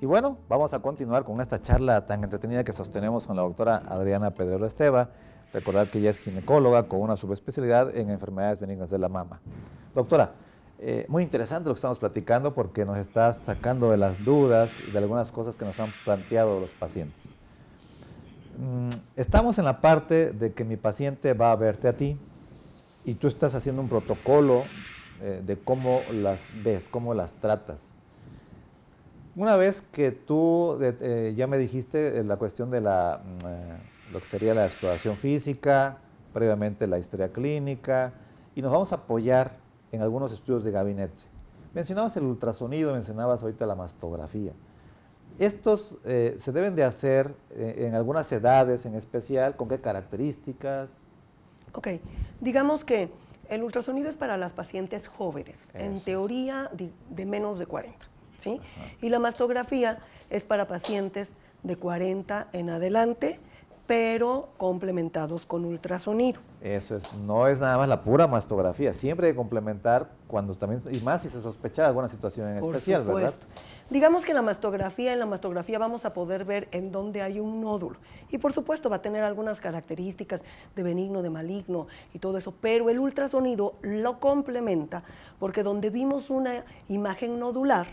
Y bueno, vamos a continuar con esta charla tan entretenida que sostenemos con la doctora Adriana Pedrero Esteva. Recordar que ella es ginecóloga con una subespecialidad en enfermedades benignas de la mama. Doctora, eh, muy interesante lo que estamos platicando porque nos estás sacando de las dudas y de algunas cosas que nos han planteado los pacientes. Mm, estamos en la parte de que mi paciente va a verte a ti y tú estás haciendo un protocolo eh, de cómo las ves, cómo las tratas. Una vez que tú eh, ya me dijiste eh, la cuestión de la, mm, eh, lo que sería la exploración física, previamente la historia clínica, y nos vamos a apoyar en algunos estudios de gabinete. Mencionabas el ultrasonido, mencionabas ahorita la mastografía. Estos se deben de hacer en algunas edades en especial, ¿con qué características? Ok, digamos que el ultrasonido es para las pacientes jóvenes, en teoría de menos de 40. Y la mastografía es para pacientes de 40 en adelante, pero complementados con ultrasonido. Eso es, no es nada más la pura mastografía, siempre hay que complementar cuando también, y más si se sospecha alguna situación en especial, ¿verdad? Digamos que la mastografía, en la mastografía vamos a poder ver en dónde hay un nódulo. Y por supuesto va a tener algunas características de benigno, de maligno y todo eso, pero el ultrasonido lo complementa porque donde vimos una imagen nodular,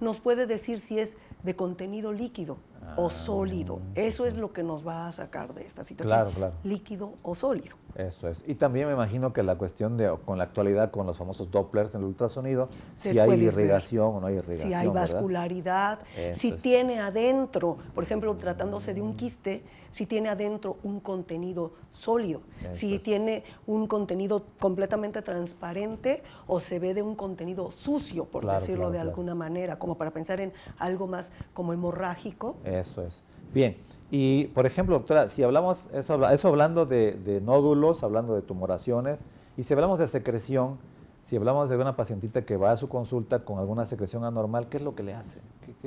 nos puede decir si es de contenido líquido o ah, sólido. Eso es lo que nos va a sacar de esta situación. Líquido o sólido. Eso es. Y también me imagino que la cuestión de, con la actualidad, con los famosos Dopplers en el ultrasonido, si hay irrigación o no hay irrigación. Si hay vascularidad, si tiene adentro, por ejemplo, tratándose de un quiste, si tiene adentro un contenido sólido, si tiene un contenido completamente transparente o se ve de un contenido sucio, por decirlo de alguna manera, como para pensar en algo más como hemorrágico. Eso es. Bien, y, por ejemplo, doctora, si hablamos, eso, hablando de, nódulos, hablando de tumoraciones, y si hablamos de secreción, si hablamos de una pacientita que va a su consulta con alguna secreción anormal, ¿qué es lo que le hace?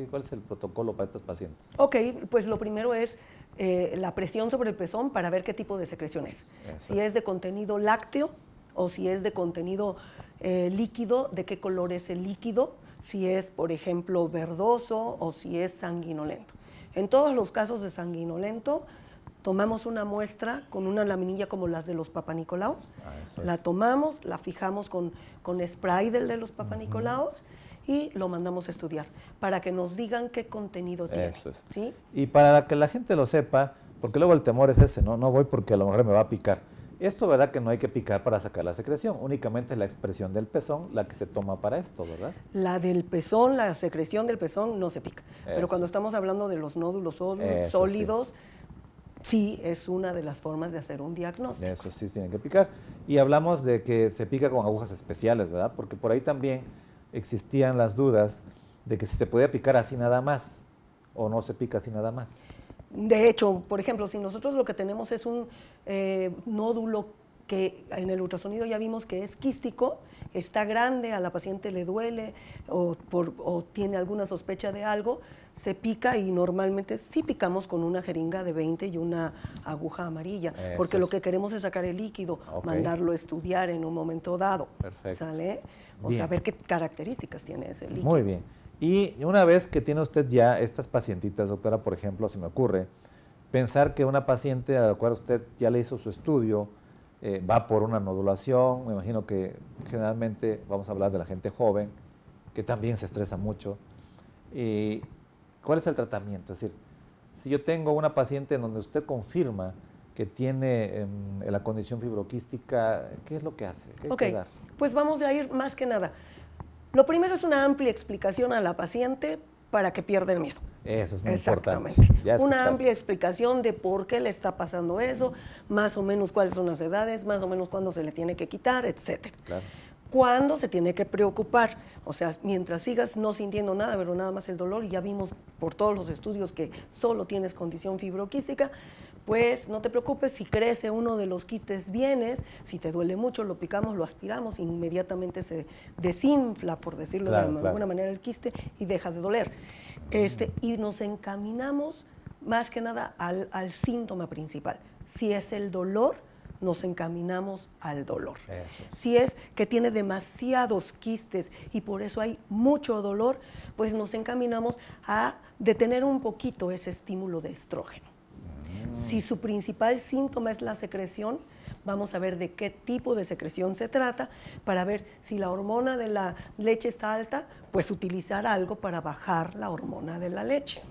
cuál es el protocolo para estas pacientes? Ok, pues lo primero es eh, la presión sobre el pezón para ver qué tipo de secreción es. Si es de contenido lácteo o si es de contenido eh, líquido, de qué color es el líquido, si es, por ejemplo, verdoso o si es sanguinolento. En todos los casos de sanguinolento, tomamos una muestra con una laminilla como las de los papanicolaos, ah, la tomamos, la fijamos con, con spray del de los papanicolaos y lo mandamos a estudiar para que nos digan qué contenido tiene. Y para que la gente lo sepa, porque luego el temor es ese, ¿no? No voy porque a lo mejor me va a picar. Esto, ¿verdad? Que no hay que picar para sacar la secreción, únicamente la expresión del pezón la que se toma para esto, ¿verdad? La del pezón, la secreción del pezón no se pica. Pero cuando estamos hablando de los nódulos sólidos, sí. es una de las formas de hacer un diagnóstico. Eso sí tienen que picar. Y hablamos de que se pica con agujas especiales, ¿verdad? Porque por ahí también existían las dudas de que si se podía picar así nada más o no se pica así nada más. De hecho, por ejemplo, si nosotros lo que tenemos es un eh, nódulo que en el ultrasonido ya vimos que es quístico, está grande, a la paciente le duele o, tiene alguna sospecha de algo, se pica y normalmente sí picamos con una jeringa de 20 y una aguja amarilla, porque lo que queremos es sacar el líquido, mandarlo a estudiar en un momento dado. Perfecto. ¿Sale? O sea, ver qué características tiene ese líquido. Muy bien. Y una vez que tiene usted ya estas pacientitas, doctora, por ejemplo, se me ocurre, pensar que una paciente a la cual usted ya le hizo su estudio eh, va por una nodulación, me imagino que generalmente vamos a hablar de la gente joven, que también se estresa mucho. ¿Y ¿Cuál es el tratamiento? Es decir, si yo tengo una paciente en donde usted confirma que tiene em, la condición fibroquística, ¿qué es lo que hace? ¿Qué okay. Pues vamos a ir más que nada. Lo primero es una amplia explicación a la paciente para que pierda el miedo. Eso es muy Exactamente. Una amplia explicación de por qué le está pasando eso, más o menos cuáles son las edades, más o menos cuándo se le tiene que quitar, etcétera. Claro. ¿Cuándo se tiene que preocupar? O sea, mientras sigas no sintiendo nada, pero nada más el dolor, y ya vimos por todos los estudios que solo tienes condición fibroquística, pues no te preocupes si crece uno de los quites bienes, si te duele mucho, lo picamos, lo aspiramos, inmediatamente se desinfla, por decirlo de alguna manera, el quiste y deja de doler. Este, y nos encaminamos más que nada al, síntoma principal. Si es el dolor, nos encaminamos al dolor. Si es que tiene demasiados quistes y por eso hay mucho dolor, pues nos encaminamos a detener un poquito ese estímulo de estrógeno. Si su principal síntoma es la secreción, vamos a ver de qué tipo de secreción se trata para ver si la hormona de la leche está alta, pues utilizar algo para bajar la hormona de la leche.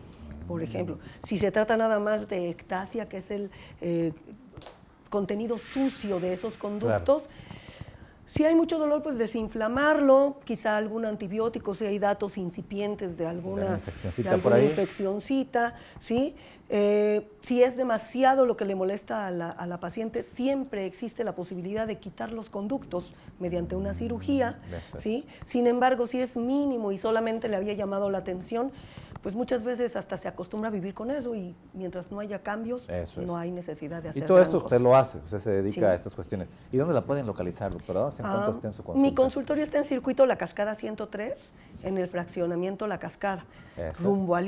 Por ejemplo, si se trata nada más de ectasia, que es el eh, contenido sucio de esos conductos, si hay mucho dolor, pues desinflamarlo, quizá algún antibiótico, si hay datos incipientes de alguna, infeccióncita, ¿sí? Eh, si es demasiado lo que le molesta a la, paciente, siempre existe la posibilidad de quitar los conductos mediante una cirugía, ¿sí? Sin embargo, si es mínimo y solamente le había llamado la atención, pues muchas veces hasta se acostumbra a vivir con eso y mientras no haya cambios, no hay necesidad de hacer Y todo esto usted lo hace, usted se dedica a estas cuestiones. ¿Y dónde la pueden localizar, doctora? Ah, mi consultorio está en circuito La Cascada 103, en el fraccionamiento La Cascada, rumbo a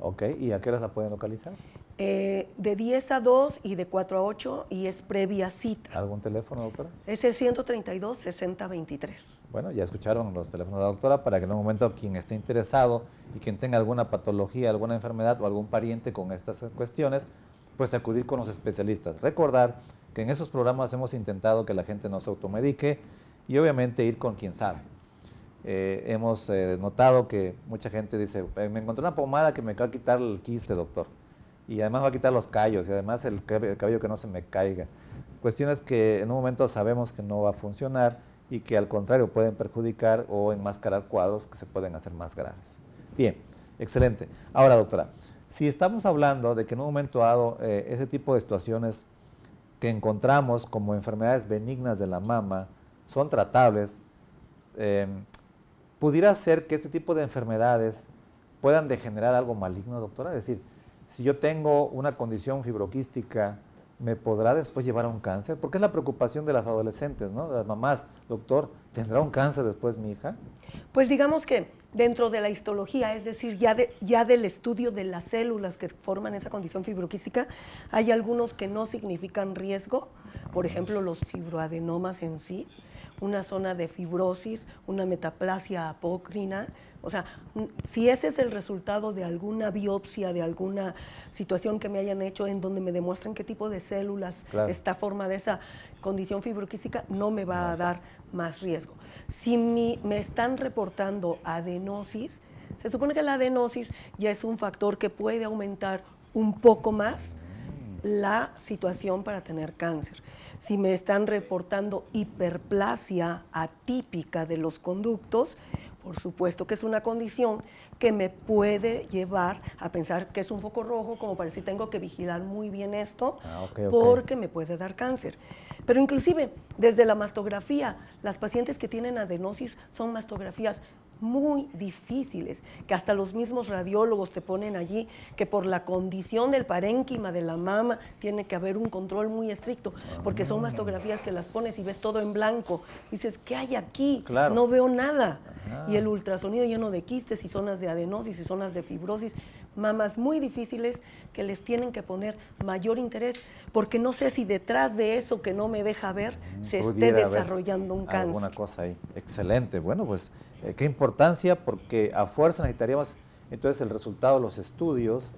Ok, ¿y a qué horas la pueden localizar? Eh, de 10 a 2 y de 4 a 8 y es previa cita. ¿Algún teléfono, doctora? Es el 132-6023. Bueno, ya escucharon los teléfonos de la doctora para que en un momento quien esté interesado y quien tenga alguna patología, alguna enfermedad o algún pariente con estas cuestiones, pues acudir con los especialistas. Recordar que en esos programas hemos intentado que la gente no se automedique y obviamente ir con quien sabe. Eh, hemos eh, notado que mucha gente dice, eh, me encontré una pomada que me va a quitar el quiste, doctor. Y además va a quitar los callos y además el cabello que no se me caiga. Cuestiones que en un momento sabemos que no va a funcionar y que al contrario pueden perjudicar o enmascarar cuadros que se pueden hacer más graves. Bien, excelente. Ahora, doctora, si estamos hablando de que en un momento dado ese tipo de situaciones que encontramos como enfermedades benignas de la mama son tratables, em, pudiera ser que este tipo de enfermedades puedan degenerar algo maligno, doctora. Es decir, si yo tengo una condición fibroquística, ¿me podrá después llevar a un cáncer? Porque es la preocupación de las adolescentes, ¿no? Las mamás, doctor, ¿tendrá un cáncer después mi hija? Pues digamos que dentro de la histología, es decir, ya, del estudio de las células que forman esa condición fibroquística, hay algunos que no significan riesgo, por ejemplo, los fibroadenomas en sí, una zona de fibrosis, una metaplasia apócrina. O sea, si ese es el resultado de alguna biopsia, de alguna situación que me hayan hecho en donde me demuestren qué tipo de células está formada esa condición fibroquística, no me va a pues. dar más riesgo. Si me están reportando adenosis, se supone que la adenosis ya es un factor que puede aumentar un poco más la situación para tener cáncer. Si me están reportando hiperplasia atípica de los conductos, por supuesto que es una condición que me puede llevar a pensar que es un foco rojo, como para decir tengo que vigilar muy bien esto, ah, porque me puede dar cáncer. Pero inclusive desde la mastografía, las pacientes que tienen adenosis son mastografías muy difíciles, que hasta los mismos radiólogos te ponen allí, que por la condición del parénquima de la mama tiene que haber un control muy estricto, porque son ah. mastografías que las pones y ves todo en blanco. Dices, ¿qué hay aquí? No veo nada. Y el ultrasonido lleno de quistes y zonas de adenosis y zonas de fibrosis mamas muy difíciles que les tienen que poner mayor interés, porque no sé si detrás de eso que no me deja ver mm, se esté desarrollando un cáncer. Alguna cosa ahí. Excelente. Bueno, pues eh, qué importancia, porque a fuerza necesitaríamos entonces el resultado de los estudios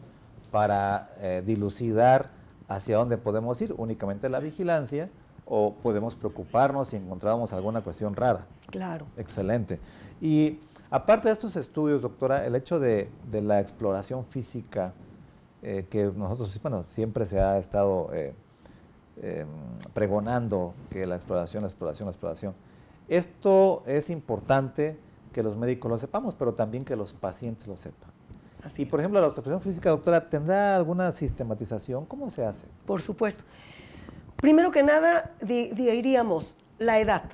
para eh, dilucidar hacia dónde podemos ir, únicamente la vigilancia o podemos preocuparnos si encontramos alguna cuestión rara. Claro. Excelente. Y Aparte de estos estudios, doctora, el hecho de, la exploración física eh, que nosotros, siempre se ha estado eh, em, pregonando que la exploración, la exploración, la exploración. Esto es importante que los médicos lo sepamos, pero también que los pacientes lo sepan. Así por ejemplo, la observación física, doctora, ¿tendrá alguna sistematización? ¿Cómo se hace? Por supuesto. Primero que nada, diríamos la edad.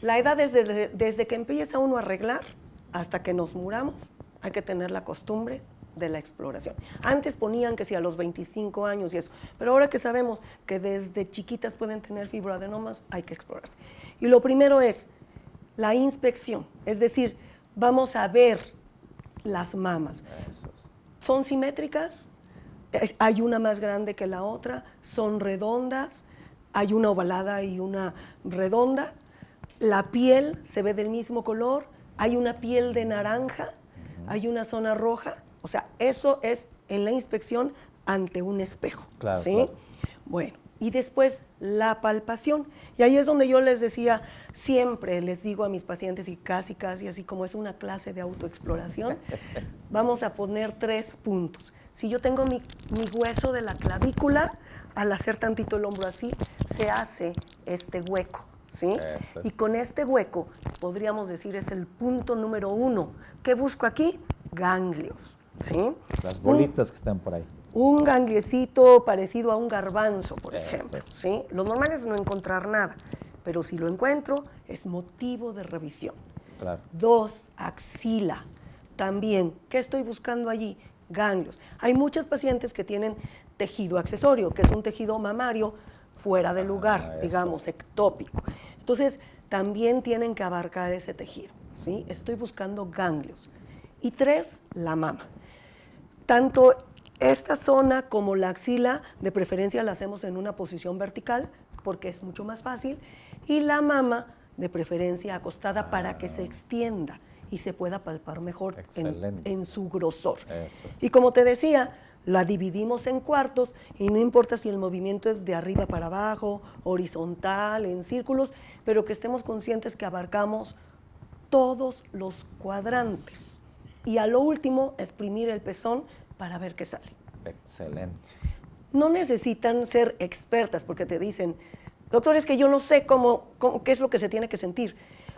La edad desde, desde que empieza uno a arreglar hasta que nos muramos, hay que tener la costumbre de la exploración. Antes ponían que si sí, a los 25 años y eso, pero ahora que sabemos que desde chiquitas pueden tener fibroadenomas, hay que explorarse. Y lo primero es la inspección, es decir, vamos a ver las mamas. ¿Son simétricas? Hay una más grande que la otra, son redondas, hay una ovalada y una redonda, la piel se ve del mismo color, hay una piel de naranja, hay una zona roja. O sea, eso es en la inspección ante un espejo. Claro, ¿sí? Bueno, y después la palpación. Y ahí es donde yo les decía, siempre les digo a mis pacientes, y casi, casi así como es una clase de autoexploración, vamos a poner tres puntos. Si yo tengo mi, hueso de la clavícula, al hacer tantito el hombro así, se hace este hueco. ¿sí? Y con este hueco, podríamos decir, es el punto número uno. ¿Qué busco aquí? Ganglios, ¿sí? Las bolitas que están por ahí. Un gangliecito parecido a un garbanzo, por ejemplo, Lo normal es no encontrar nada, pero si lo encuentro, es motivo de revisión. Claro. Dos, axila. También, ¿qué estoy buscando allí? Ganglios. Hay muchos pacientes que tienen tejido accesorio, que es un tejido mamario fuera de ah, lugar, digamos, ectópico. Entonces, también tienen que abarcar ese tejido. ¿sí? Estoy buscando ganglios. Y tres, la mama. Tanto esta zona como la axila, de preferencia la hacemos en una posición vertical porque es mucho más fácil. Y la mama, de preferencia acostada para que se extienda y se pueda palpar mejor en, su grosor. Y como te decía, la dividimos en cuartos y no importa si el movimiento es de arriba para abajo, horizontal, en círculos, pero que estemos conscientes que abarcamos todos los cuadrantes. Y a lo último, exprimir el pezón para ver qué sale. Excelente. No necesitan ser expertas porque te dicen, doctor, es que yo no sé cómo, qué es lo que se tiene que sentir.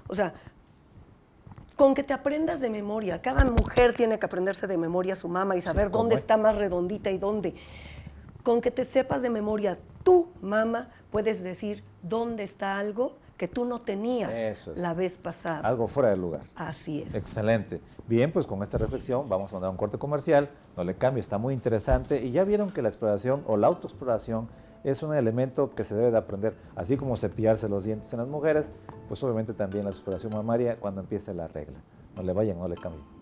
O sea, con que te aprendas de memoria. Cada mujer tiene que aprenderse de memoria su mamá y saber dónde está más redondita y dónde. Con que te sepas de memoria tu mamá, puedes decir dónde está algo que tú no tenías la vez pasada. Algo fuera del lugar. Así es. Excelente. Bien, pues con esta reflexión vamos a mandar un corte comercial. No le cambio, está muy interesante. Y ya vieron que la exploración o la autoexploración es un elemento que se debe de aprender, así como cepillarse los dientes en las mujeres, pues obviamente también la superación mamaria cuando empiece la regla. No le vayan, no le cambien.